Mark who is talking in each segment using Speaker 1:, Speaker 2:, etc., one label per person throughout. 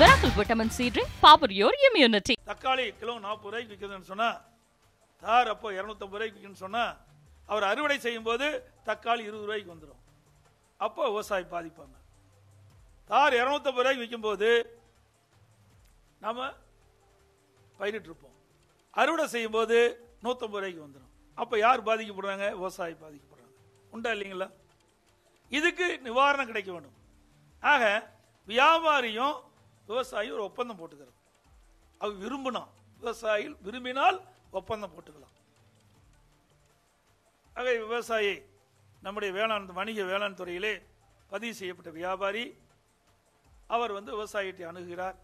Speaker 1: miracle vitamin C drink power your immunity தக்காளி kilo நாற்பது ரூபாய்க்கு விற்கிறதுன்னு சொன்னால் தார் அப்போ இரநூத்தம்பது ரூபாய்க்கு விற்கணும்னு சொன்னால் அவர் அறுவடை செய்யும்போது தக்காளி இருபது ரூபாய்க்கு வந்துடும் அப்போ விவசாயி பாதிப்பாங்க தார் இரநூத்தம்பது ரூபாய்க்கு விற்கும்போது நாம் பயிரிட்டிருப்போம் அறுவடை செய்யும்போது நூற்றம்பது ரூபாய்க்கு வந்துடும் அப்போ யார் பாதிக்கப்படுறாங்க விவசாயி பாதிக்கப்படுறாங்க உண்டா இல்லைங்களா இதுக்கு நிவாரணம் கிடைக்க வேண்டும் ஆக வியாபாரியும் விவசாயி ஒரு ஒப்பந்தம் போட்டுக்கிறது அவ விரும்பினா விவசாயி விரும்பினால் ஒப்பந்தம் போட்டுக்கலாம் ஆக விவசாயி நம்முடைய வேளாண் வணிக வேளாண் துறையிலே பதிவு செய்யப்பட்ட வியாபாரி அவர் வந்து விவசாயிகிட்டே அணுகிறார்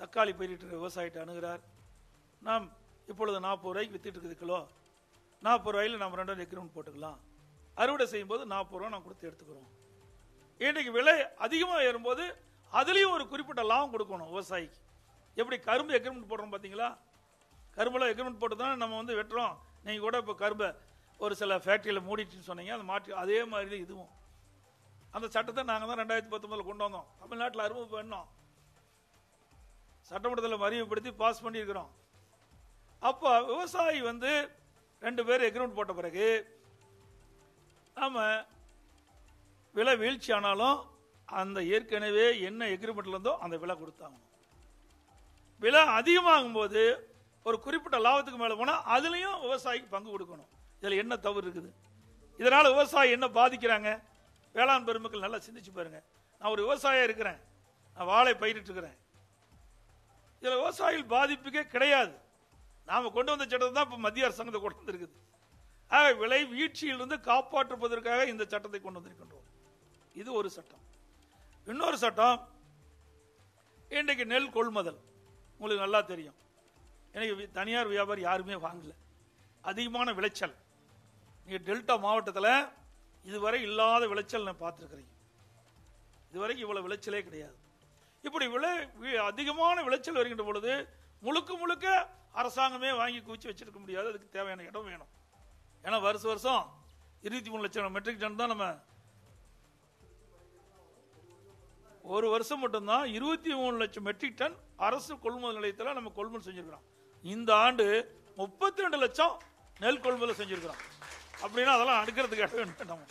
Speaker 1: தக்காளி பயிரிட்டு விவசாயிட்டை அணுகிறார் நாம் இப்பொழுது நாற்பது ரூபாய்க்கு வித்துட்டு இருக்குது கிலோ நாற்பது ரூபாயில் நம்ம ரெண்டு எக்ரிமெண்ட் போட்டுக்கலாம் அறுவடை செய்யும்போது நாற்பது ரூபா நான் கொடுத்து எடுத்துக்கிறோம் இன்றைக்கு விலை அதிகமாக ஏறும்போது அதுலேயும் ஒரு குறிப்பிட்ட லாபம் கொடுக்கணும் விவசாயிக்கு எப்படி கரும்பு எக்ரிமெண்ட் போடுறோம் பார்த்தீங்களா கரும்புலாம் எக்ரிமெண்ட் போட்டு தான் நம்ம வந்து வெட்டுறோம் நீங்கள் கூட இப்போ கரும்பை ஒரு சில ஃபேக்ட்ரியில் மூடிட்டுன்னு சொன்னீங்க அதை மாற்றி அதே மாதிரி தான் இதுவும் அந்த சட்டத்தை நாங்கள் தான் ரெண்டாயிரத்தி பத்தொம்பதில் கொண்டு வந்தோம் தமிழ்நாட்டில் அறிவு பண்ணோம் சட்டமன்றத்தில் அறிவுப்படுத்தி பாஸ் பண்ணியிருக்கிறோம் அப்போ விவசாயி வந்து ரெண்டு பேர் எக்ரிமெண்ட் போட்ட பிறகு நாம் விலை வீழ்ச்சி ஆனாலும் அந்த ஏற்கனவே என்ன எக்ரிமெண்ட்ல இருந்தோ அந்த விலை கொடுத்தாங்க விலை அதிகமாகும் போது ஒரு குறிப்பிட்ட லாபத்துக்கு மேலே போனால் அதுலேயும் விவசாயிக்கு பங்கு கொடுக்கணும் இதில் என்ன தவறு இருக்குது இதனால் விவசாயி என்ன பாதிக்கிறாங்க வேளாண் பெருமக்கள் நல்லா சிந்திச்சு பாருங்கள் நான் ஒரு விவசாயம் இருக்கிறேன் நான் வாழை பயிரிட்டுருக்கிறேன் இதில் விவசாயிகள் பாதிப்புக்கே கிடையாது நாம் கொண்டு வந்த சட்டம் தான் இப்போ மத்திய அரசாங்கத்தை கொண்டு வந்திருக்குது ஆக விலை வீழ்ச்சியிலிருந்து காப்பாற்றுவதற்காக இந்த சட்டத்தை கொண்டு வந்திருக்கின்றோம் இது ஒரு சட்டம் இன்னொரு சட்டம் இன்றைக்கு நெல் கொள்முதல் உங்களுக்கு நல்லா தெரியும் எனக்கு தனியார் வியாபாரி யாருமே வாங்கலை அதிகமான விளைச்சல் நீங்கள் டெல்டா மாவட்டத்தில் இதுவரை இல்லாத விளைச்சல் நான் பார்த்துருக்குறீங்க இதுவரைக்கும் இவ்வளோ விளைச்சலே கிடையாது இப்படி விளை அதிகமான விளைச்சல் வருகின்ற பொழுது முழுக்க முழுக்க அரசாங்கமே வாங்கி குவிச்சு வச்சிருக்க முடியாது அதுக்கு தேவையான இடம் வேணும் ஏன்னா வருஷ வருஷம் இருபத்தி மூணு லட்சம் மெட்ரிக் டன் தான் நம்ம ஒரு வருஷம் மட்டும்தான் இருபத்தி மூணு லட்சம் மெட்ரிக் டன் அரசு கொள்முதல் நிலையத்தில் நம்ம கொள்முதல் செஞ்சுருக்கிறோம் இந்த ஆண்டு முப்பத்தி ரெண்டு லட்சம் நெல் கொள்முதல் செஞ்சுருக்கிறோம் அப்படின்னா அதெல்லாம் அடுக்கிறதுக்காக நம்ம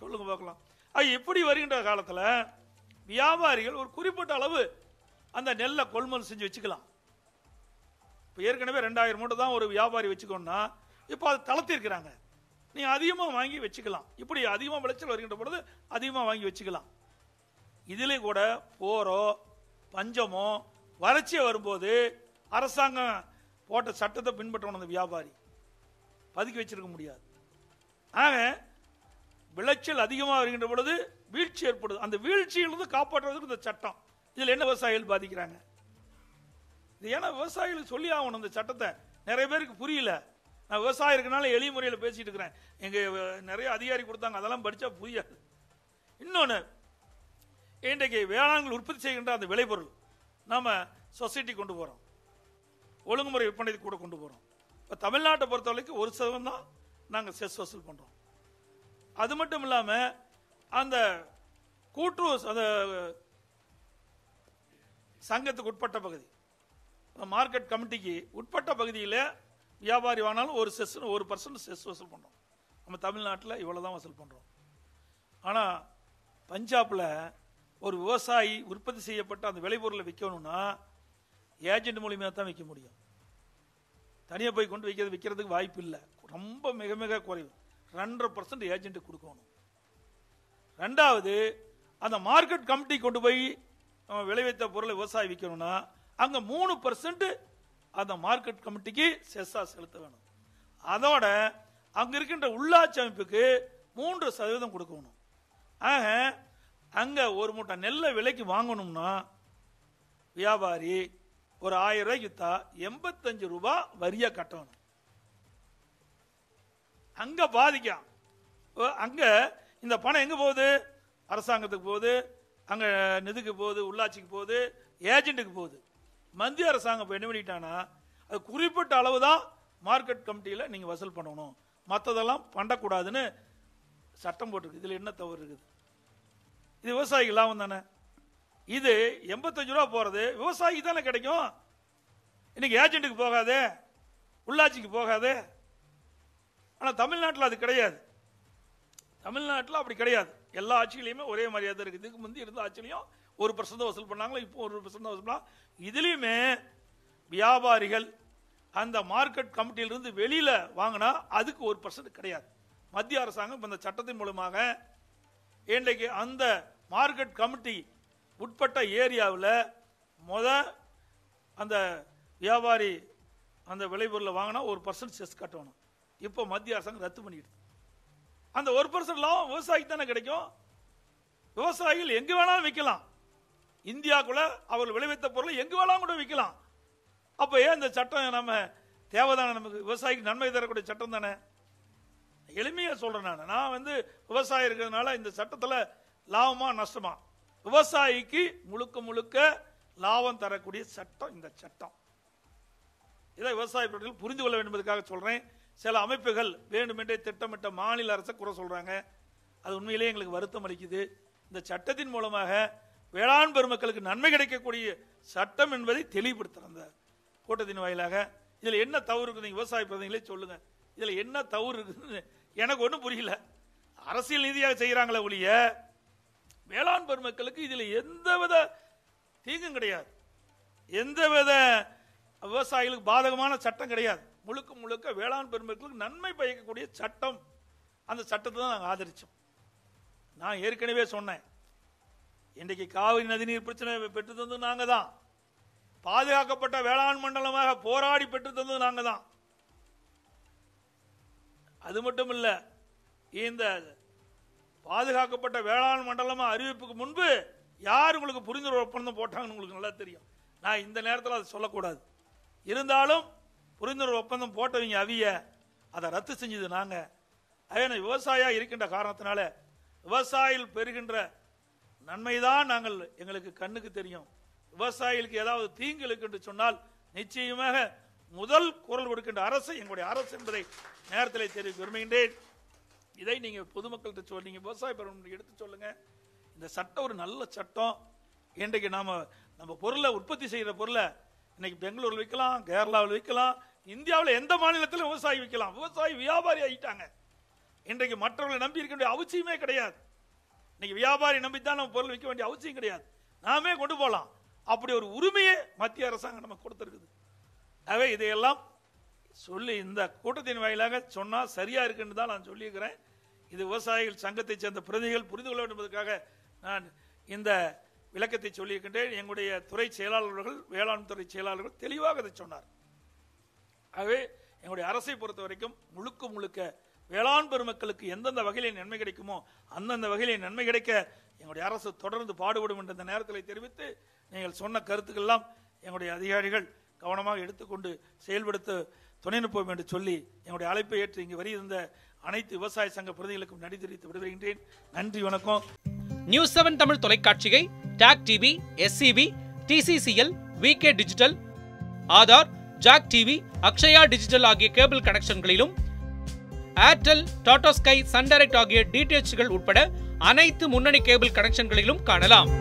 Speaker 1: சொல்லுங்க பார்க்கலாம் அது இப்படி வருகின்ற காலத்தில் வியாபாரிகள் ஒரு குறிப்பிட்ட அளவு அந்த நெல்லை கொள்முதல் செஞ்சு வச்சுக்கலாம் இப்போ ஏற்கனவே ரெண்டாயிரம் மூட்டை தான் ஒரு வியாபாரி வச்சுக்கோன்னா இப்போ அது தளர்த்திருக்கிறாங்க நீ அதிகமாக வாங்கி வச்சுக்கலாம் இப்படி அதிகமாக விளைச்சல் வருகின்ற பொழுது அதிகமாக வாங்கி வச்சுக்கலாம் இதுலேயும் கூட போரோ பஞ்சமோ வறட்சியோ வரும்போது அரசாங்கம் போட்ட சட்டத்தை பின்பற்றணும் அந்த வியாபாரி பதுக்கி வச்சிருக்க முடியாது ஆக விளைச்சல் அதிகமாக வருகின்ற பொழுது வீழ்ச்சி ஏற்படுது அந்த வீழ்ச்சியிலிருந்து காப்பாற்றுறதுக்கு இந்த சட்டம் இதில் என்ன விவசாயிகள் பாதிக்கிறாங்க இது ஏன்னா விவசாயிகள் சொல்லி ஆகணும் இந்த சட்டத்தை நிறைய பேருக்கு புரியல நான் விவசாயம் இருக்கனால எளிய முறையில் பேசிட்டு இருக்கிறேன் எங்கள் நிறைய அதிகாரி கொடுத்தாங்க அதெல்லாம் படித்தா புரியாது இன்னொன்று இன்றைக்கு வேளாண்கள் உற்பத்தி செய்கின்ற அந்த விளைபொருள் நாம் சொசைட்டி கொண்டு போகிறோம் ஒழுங்குமுறை விற்பனை கூட கொண்டு போகிறோம் இப்போ தமிழ்நாட்டை பொறுத்தவரைக்கும் ஒரு சதவீதம் தான் நாங்கள் செஸ் வசூல் பண்ணுறோம் அது மட்டும் இல்லாமல் அந்த கூட்டு அந்த சங்கத்துக்கு உட்பட்ட பகுதி மார்க்கெட் கமிட்டிக்கு உட்பட்ட பகுதியில் வியாபாரி வாங்கினாலும் ஒரு செஸ் ஒரு பர்சன்ட் செஸ் வசூல் பண்ணுறோம் நம்ம தமிழ்நாட்டில் இவ்வளோ தான் வசூல் பண்ணுறோம் ஆனால் பஞ்சாபில் ஒரு விவசாயி உற்பத்தி செய்யப்பட்ட அந்த விளைபொருளை விற்கணும்னா ஏஜென்ட் மூலியமாக தான் விற்க முடியும் தனியாக போய் கொண்டு விற்கிறது விற்கிறதுக்கு வாய்ப்பு இல்லை ரொம்ப மிக மிக குறைவு ரெண்டரை பர்சன்ட் ஏஜென்ட்டு கொடுக்கணும் ரெண்டாவது அந்த மார்க்கெட் கமிட்டி கொண்டு போய் நம்ம விளைவித்த பொருளை விவசாயி விற்கணும்னா அங்கே மூணு பர்சன்ட்டு அந்த மார்க்கெட் கமிட்டிக்கு செஸ்ஸாக செலுத்த வேணும் அதோட அங்கே இருக்கின்ற உள்ளாட்சி அமைப்புக்கு மூன்று சதவீதம் கொடுக்கணும் ஆக அங்கே ஒரு மூட்டை நெல்லை விலைக்கு வாங்கணும்னா வியாபாரி ஒரு ஆயிரம் ரூபாய்க்கு வித்தா எண்பத்தஞ்சு ரூபா வரியாக கட்டணும் அங்கே பாதிக்கும் அங்கே இந்த பணம் எங்கே போகுது அரசாங்கத்துக்கு போகுது அங்கே நிதிக்கு போகுது உள்ளாட்சிக்கு போகுது ஏஜென்ட்டுக்கு போகுது மத்திய அரசாங்கம் இப்போ என்ன பண்ணிட்டான்னா அது குறிப்பிட்ட அளவு தான் மார்க்கெட் கமிட்டியில் நீங்கள் வசூல் பண்ணணும் மற்றதெல்லாம் பண்ணக்கூடாதுன்னு சட்டம் போட்டிருக்கு இதில் என்ன தவறு இருக்குது இது விவசாயிக்கு லாபம் தானே இது எண்பத்தஞ்சு ரூபா போகிறது விவசாயி தானே கிடைக்கும் இன்னைக்கு ஏஜென்ட்டுக்கு போகாது உள்ளாட்சிக்கு போகாது ஆனால் தமிழ்நாட்டில் அது கிடையாது தமிழ்நாட்டில் அப்படி கிடையாது எல்லா ஆட்சிகளையுமே ஒரே மரியாதை இருக்குது இதுக்கு முந்தி இருந்த ஆட்சிலையும் ஒரு பர்சன்ட் வசூல் பண்ணாங்களோ இப்போ ஒரு பர்சன்ட் வசூல் பண்ணலாம் இதுலேயுமே வியாபாரிகள் அந்த மார்க்கெட் கமிட்டியிலிருந்து வெளியில் வாங்கினா அதுக்கு ஒரு பர்சன்ட் கிடையாது மத்திய அரசாங்கம் இந்த சட்டத்தின் மூலமாக இன்றைக்கு அந்த மார்க்கெட் கமிட்டி உட்பட்ட ஏரியாவில் முத அந்த வியாபாரி அந்த விளைபொருளை வாங்கினா ஒரு பர்சன்ட் செஸ் கட்டணும் இப்போ மத்திய அரசாங்கம் ரத்து பண்ணிடுது அந்த ஒரு பர்சன்ட் லாபம் விவசாயிக்கு தானே கிடைக்கும் விவசாயிகள் எங்கே வேணாலும் விற்கலாம் இந்தியாக்குள்ள அவர்கள் விளைவித்த பொருளை எங்கு வேணாலும் கூட விற்கலாம் அப்போ ஏன் இந்த சட்டம் நம்ம தேவைதான நமக்கு விவசாயிக்கு நன்மை தரக்கூடிய சட்டம் தானே எளிமையாக சொல்கிறேன் நான் நான் வந்து விவசாயி இருக்கிறதுனால இந்த சட்டத்தில் லாபமா நஷ்டமா விவசாயிக்கு முழுக்க முழுக்க லாபம் தரக்கூடிய சட்டம் இந்த சட்டம் இதை விவசாய பொருட்கள் புரிந்து கொள்ள வேண்டும் சொல்றேன் சில அமைப்புகள் வேண்டுமென்றே திட்டமிட்ட மாநில அரசை குறை சொல்றாங்க அது உண்மையிலேயே எங்களுக்கு வருத்தம் அளிக்குது இந்த சட்டத்தின் மூலமாக வேளாண் பெருமக்களுக்கு நன்மை கிடைக்கக்கூடிய சட்டம் என்பதை தெளிவுபடுத்துற அந்த கூட்டத்தின் வாயிலாக இதில் என்ன தவறு இருக்குது விவசாய பிரதிகளே சொல்லுங்க இதில் என்ன தவறு இருக்குதுன்னு எனக்கு ஒன்றும் புரியல அரசியல் ரீதியாக செய்கிறாங்களே ஒழிய வேளாண் பெருமக்களுக்கு இதில் எந்தவித தீங்கும் கிடையாது எந்தவித விவசாயிகளுக்கு பாதகமான சட்டம் கிடையாது முழுக்க முழுக்க வேளாண் பெருமக்களுக்கு நன்மை பயக்கக்கூடிய சட்டம் அந்த சட்டத்தை தான் நாங்கள் ஆதரித்தோம் நான் ஏற்கனவே சொன்னேன் இன்றைக்கு காவிரி நதிநீர் பிரச்சனை பெற்று தந்தது நாங்கள் தான் பாதுகாக்கப்பட்ட வேளாண் மண்டலமாக போராடி பெற்று தந்தது நாங்கள் தான் அது மட்டும் இல்லை இந்த பாதுகாக்கப்பட்ட வேளாண் மண்டலமாக அறிவிப்புக்கு முன்பு யார் உங்களுக்கு புரிந்துணர்வு ஒப்பந்தம் போட்டாங்கன்னு உங்களுக்கு நல்லா தெரியும் நான் இந்த நேரத்தில் அதை சொல்லக்கூடாது இருந்தாலும் புரிந்துணர்வு ஒப்பந்தம் போட்டவங்க அவிய அதை ரத்து செஞ்சது நாங்கள் அதே விவசாயியாக இருக்கின்ற காரணத்தினால விவசாயிகள் பெறுகின்ற நன்மைதான் நாங்கள் எங்களுக்கு கண்ணுக்கு தெரியும் விவசாயிகளுக்கு ஏதாவது தீங்கு இருக்குன்னு சொன்னால் நிச்சயமாக முதல் குரல் கொடுக்கின்ற அரசு எங்களுடைய அரசு என்பதை நேரத்தில் தெரிவிக்க விரும்புகின்றேன் இதை நீங்கள் பொதுமக்கள்கிட்ட சொல்லி நீங்கள் விவசாய பருவம் எடுத்து சொல்லுங்கள் இந்த சட்டம் ஒரு நல்ல சட்டம் இன்றைக்கு நாம் நம்ம பொருளை உற்பத்தி செய்கிற பொருளை இன்னைக்கு பெங்களூரில் விற்கலாம் கேரளாவில் விற்கலாம் இந்தியாவில் எந்த மாநிலத்திலும் விவசாயி விற்கலாம் விவசாயி வியாபாரி ஆகிட்டாங்க இன்றைக்கு மற்றவர்களை நம்பி இருக்க வேண்டிய அவசியமே கிடையாது இன்னைக்கு வியாபாரி நம்பி தான் நம்ம பொருள் விற்க வேண்டிய அவசியம் கிடையாது நாமே கொண்டு போகலாம் அப்படி ஒரு உரிமையை மத்திய அரசாங்கம் நம்ம கொடுத்துருக்குது ஆகவே இதையெல்லாம் சொல்லி இந்த கூட்டத்தின் வாயிலாக சொன்னால் சரியாக இருக்குன்னு தான் நான் சொல்லியிருக்கிறேன் இது விவசாயிகள் சங்கத்தைச் சேர்ந்த பிரதிநிதிகள் புரிந்து கொள்ள வேண்டும் என்பதற்காக நான் இந்த விளக்கத்தை சொல்லியிருக்கின்றேன் எங்களுடைய துறை செயலாளர்கள் வேளாண் துறை செயலாளர்கள் தெளிவாக அதை சொன்னார் ஆகவே எங்களுடைய அரசை பொறுத்த வரைக்கும் முழுக்க முழுக்க வேளாண் பெருமக்களுக்கு எந்தெந்த வகையிலே நன்மை கிடைக்குமோ அந்தந்த வகையிலே நன்மை கிடைக்க எங்களுடைய அரசு தொடர்ந்து பாடுபடும் என்ற நேரத்தில் தெரிவித்து நீங்கள் சொன்ன கருத்துக்கள்லாம் எங்களுடைய அதிகாரிகள் கவனமாக எடுத்துக்கொண்டு செயல்படுத்த துணை நிற்போம் என்று சொல்லி என்னுடைய அழைப்பை ஏற்று இங்கு வரியிருந்த அனைத்து விவசாய சங்க பிரதிகளுக்கும் நன்றி தெரிவித்து விடுகிறேன் நன்றி வணக்கம் நியூஸ் செவன் தமிழ் தொலைக்காட்சியை டாக் TV SCV TCCL VK digital Aadhaar ஜாக் டிவி அக்ஷயா டிஜிட்டல் ஆகிய கேபிள் கனெக்ஷன்களிலும் Airtel Tata Sky Sun Direct ஆகிய டிடிஎச்கள் உட்பட அனைத்து முன்னணி கேபிள் கனெக்ஷன்களிலும் காணலாம்